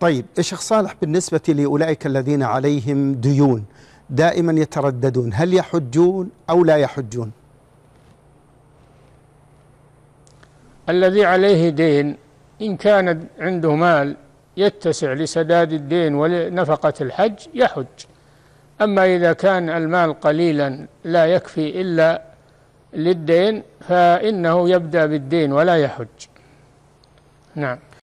طيب الشيخ صالح بالنسبة لأولئك الذين عليهم ديون دائما يترددون هل يحجون أو لا يحجون الذي عليه دين إن كان عنده مال يتسع لسداد الدين ولنفقة الحج يحج أما إذا كان المال قليلا لا يكفي إلا للدين فإنه يبدأ بالدين ولا يحج نعم